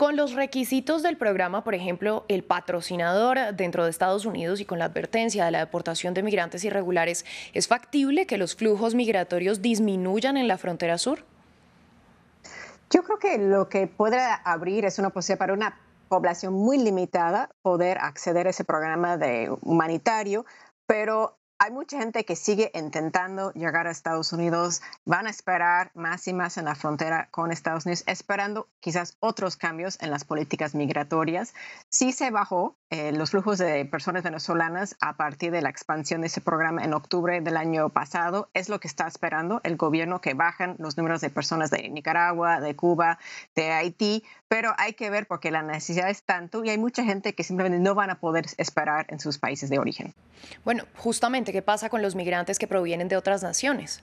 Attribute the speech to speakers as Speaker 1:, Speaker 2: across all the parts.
Speaker 1: Con los requisitos del programa, por ejemplo, el patrocinador dentro de Estados Unidos y con la advertencia de la deportación de migrantes irregulares, ¿es factible que los flujos migratorios disminuyan en la frontera sur?
Speaker 2: Yo creo que lo que podrá abrir es una posibilidad para una población muy limitada poder acceder a ese programa de humanitario, pero hay mucha gente que sigue intentando llegar a Estados Unidos, van a esperar más y más en la frontera con Estados Unidos, esperando quizás otros cambios en las políticas migratorias. Sí se bajó eh, los flujos de personas venezolanas a partir de la expansión de ese programa en octubre del año pasado. Es lo que está esperando el gobierno, que bajen los números de personas de Nicaragua, de Cuba, de Haití, pero hay que ver porque la necesidad es tanto y hay mucha gente que simplemente no van a poder esperar en sus países de
Speaker 1: origen. Bueno, justamente, ¿qué pasa con los migrantes que provienen de otras naciones?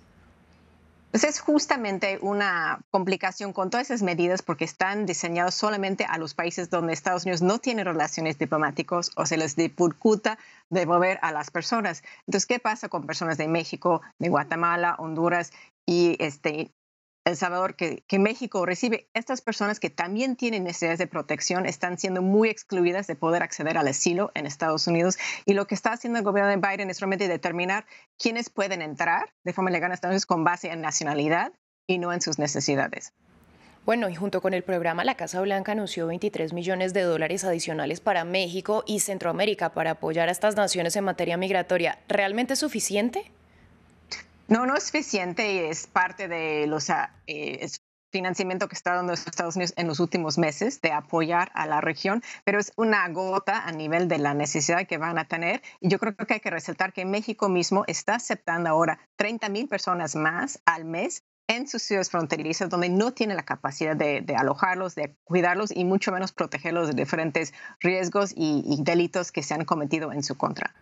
Speaker 2: Entonces, pues es justamente una complicación con todas esas medidas porque están diseñadas solamente a los países donde Estados Unidos no tiene relaciones diplomáticas o se les dificulta devolver a las personas. Entonces, ¿qué pasa con personas de México, de Guatemala, Honduras y este, el Salvador, que, México recibe, estas personas que también tienen necesidades de protección están siendo muy excluidas de poder acceder al asilo en Estados Unidos. Y lo que está haciendo el gobierno de Biden es realmente determinar quiénes pueden entrar de forma legal a Estados Unidos con base en nacionalidad y no en sus necesidades.
Speaker 1: Bueno, y junto con el programa, la Casa Blanca anunció 23 millones de dólares adicionales para México y Centroamérica para apoyar a estas naciones en materia migratoria. ¿Realmente es suficiente?
Speaker 2: No, no es suficiente y es parte de los ah, eh, financiamiento que está dando Estados Unidos en los últimos meses de apoyar a la región, pero es una gota a nivel de la necesidad que van a tener. Y yo creo que hay que resaltar que México mismo está aceptando ahora 30 mil personas más al mes en sus ciudades fronterizas, donde no tiene la capacidad de, alojarlos, de cuidarlos y mucho menos protegerlos de diferentes riesgos y delitos que se han cometido en su contra.